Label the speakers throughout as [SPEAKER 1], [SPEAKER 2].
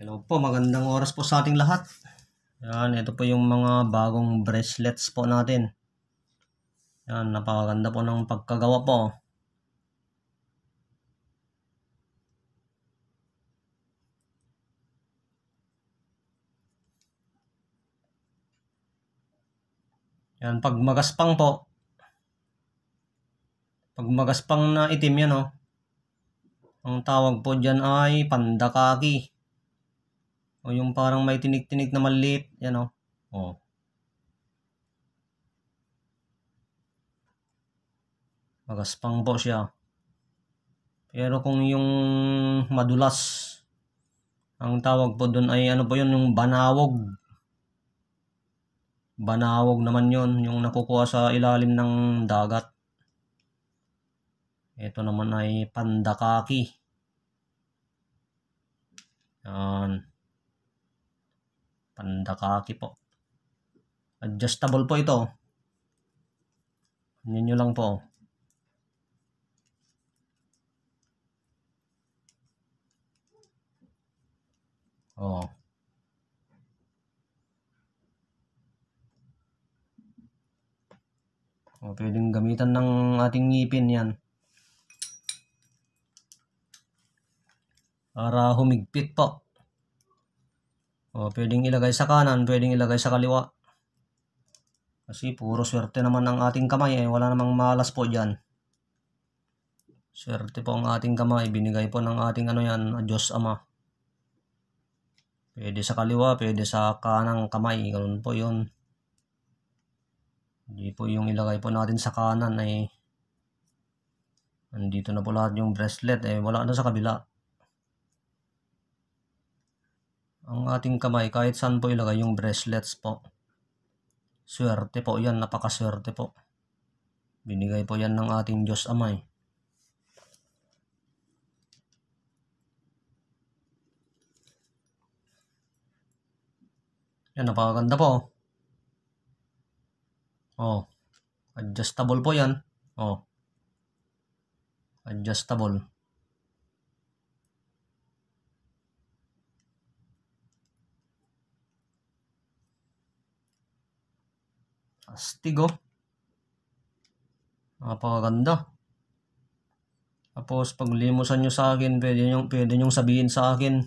[SPEAKER 1] Hello po, magandang oras po sa ating lahat. Yan, ito po yung mga bagong bracelets po natin. Yan, napakaganda po ng pagkagawa po. Yan, pag magaspang po. Pag magaspang na itim yan, oh. Ang tawag po dyan ay pandakaki. O yung parang may tinik-tinik na maliit. Yan o. O. pang po siya. Pero kung yung madulas, ang tawag po doon ay ano po yun, yung banawog. Banawog naman yon yung nakukuha sa ilalim ng dagat. Ito naman ay pandakaki. Yan. Pandakaki po. Adjustable po ito. Ano nyo lang po. Oh. O, oh, pwedeng gamitan ng ating ngipin yan. Para humigpit po. O, oh, pwedeng ilagay sa kanan, pwedeng ilagay sa kaliwa. Kasi puro swerte naman ng ating kamay eh. Wala namang malas po dyan. Swerte po ang ating kamay. Binigay po ng ating ano yan, ah, Diyos Ama. Pwede sa kaliwa, pwede sa kanang kamay. Ganun po yun. Hindi po yung ilagay po natin sa kanan ay eh. Nandito na po lahat yung bracelet eh wala na sa kabila. ang ating kamay kahit saan po ilagay yung bracelets po. Swerte po yan, napakaswerte po. Binigay po yan ng ating Diyos Amay. Yan, napakaganda po. Oh. oh adjustable po yan. Oh. Adjustable. Astig oh. Napakaganda. Tapos pag limusan nyo sa akin, pwede nyo, pwede nyo sabihin sa akin,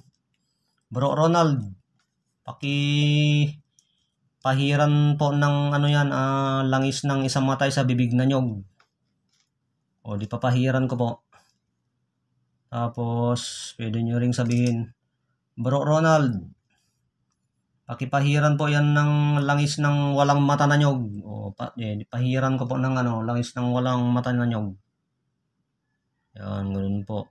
[SPEAKER 1] Bro Ronald, paki pahiran po ng ano yan, uh, langis ng isang matay sa bibig na nyog. O di papahiran ko po. Tapos pwede nyo ring sabihin, Bro Ronald, Pakipahiran po yan ng langis ng walang mata na nyog. O, pa, eh, pahiran ko po ng ano, langis ng walang mata na nyog. Yan, ganoon po.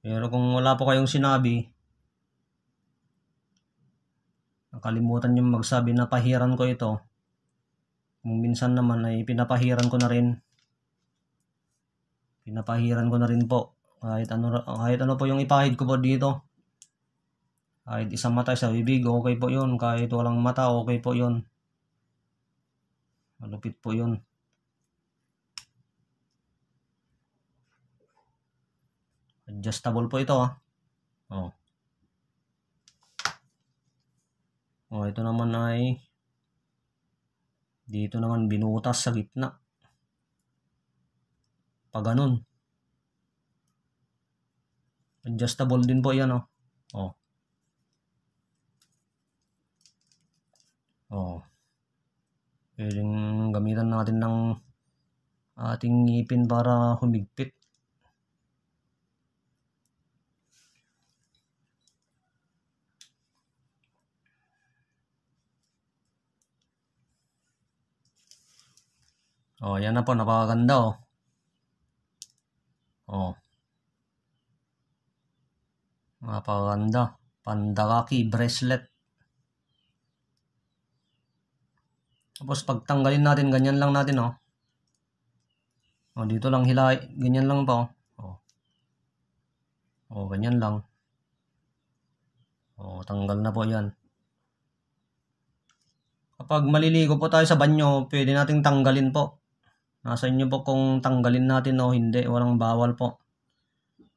[SPEAKER 1] Pero kung wala po kayong sinabi, nakalimutan yung magsabi na pahiran ko ito. Kung minsan naman ay pinapahiran ko na rin. Pinapahiran ko na rin po. Kahit ano, kahit ano po yung ipahid ko po dito kahit isang mata sa bibig, okay po yun. Kahit walang mata, okay po yun. Malupit po yun. Adjustable po ito. Ha? Ah. Oh. Oh, ito naman ay dito naman binutas sa gitna. Pa ganun. Adjustable din po 'yan oh. Oh. Oh. Eh, Pwedeng gamitan natin ng ating ngipin para humigpit. Oh, yan na po, napakaganda oh. Oh. Napakaganda. Pandakaki bracelet. Tapos pagtanggalin natin, ganyan lang natin no? Oh. oh, dito lang hilay. ganyan lang pa oh. oh. Oh, ganyan lang. Oh, tanggal na po 'yan. Kapag maliligo po tayo sa banyo, pwede nating tanggalin po. Nasa inyo po kung tanggalin natin o hindi, walang bawal po.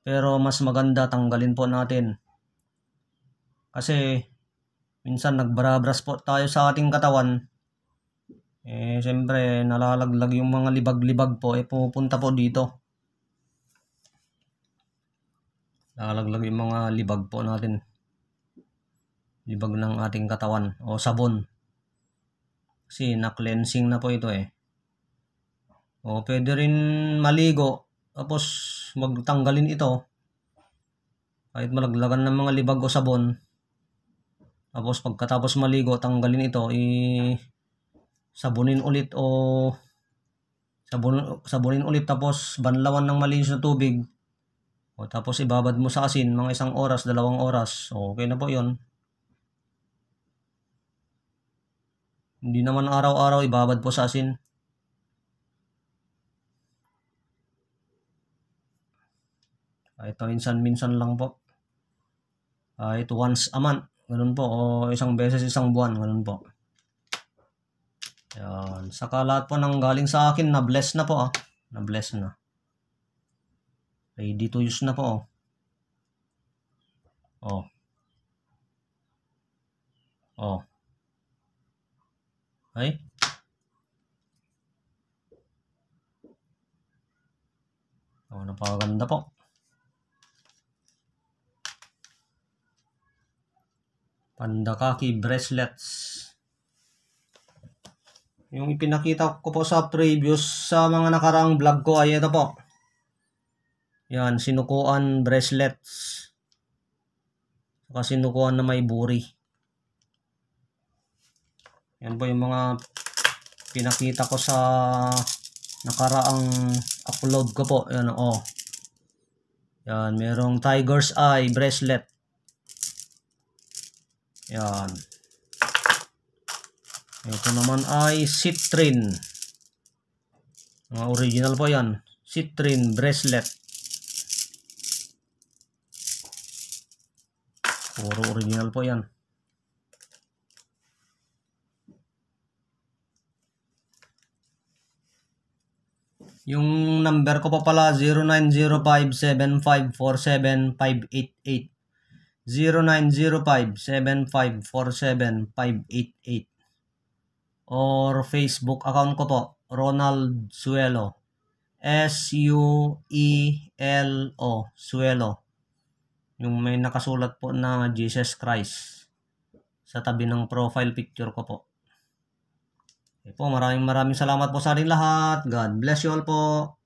[SPEAKER 1] Pero mas maganda tanggalin po natin. Kasi minsan nagbarabras po tayo sa ating katawan eh, syempre, nalalaglag yung mga libag-libag po, eh, pupunta po dito. Nalalaglag yung mga libag po natin. Libag ng ating katawan o sabon. Kasi na-cleansing na po ito eh. O pwede rin maligo tapos magtanggalin ito. Kahit malaglagan ng mga libag o sabon. Tapos pagkatapos maligo, tanggalin ito, i eh, sabunin ulit o sabunin, sabunin ulit tapos banlawan ng malinis na tubig o tapos ibabad mo sa asin mga isang oras, dalawang oras. Okay na po 'yon. Hindi naman araw-araw ibabad po sa asin. Ah, ito minsan-minsan lang po. Ah, ito once a month, ganun po. O isang beses, isang buwan, ganun po. Yan. Saka lahat po nang galing sa akin, na-bless na po. Ah. Na-bless na. Ready to use na po. Oh. Oh. oh. Ay. Oh, napakaganda po. Pandakaki bracelets. Yung ipinakita ko po sa previous sa mga nakaraang vlog ko ay ito po. Yan, sinukuan bracelets. Saka sinukuan na may buri. Yan po yung mga pinakita ko sa nakaraang upload ko po. Yan, oh. Yan, merong tiger's eye bracelet. Yan. Ito naman ay citrine. Mga original po yan. Citrine bracelet. Puro original po yan. Yung number ko pa pala 090575475888. 090575475888 or Facebook account ko po, Ronald Suelo. S-U-E-L-O, Suelo. Yung may nakasulat po na Jesus Christ sa tabi ng profile picture ko po. Okay po, maraming maraming salamat po sa ating lahat. God bless you all po.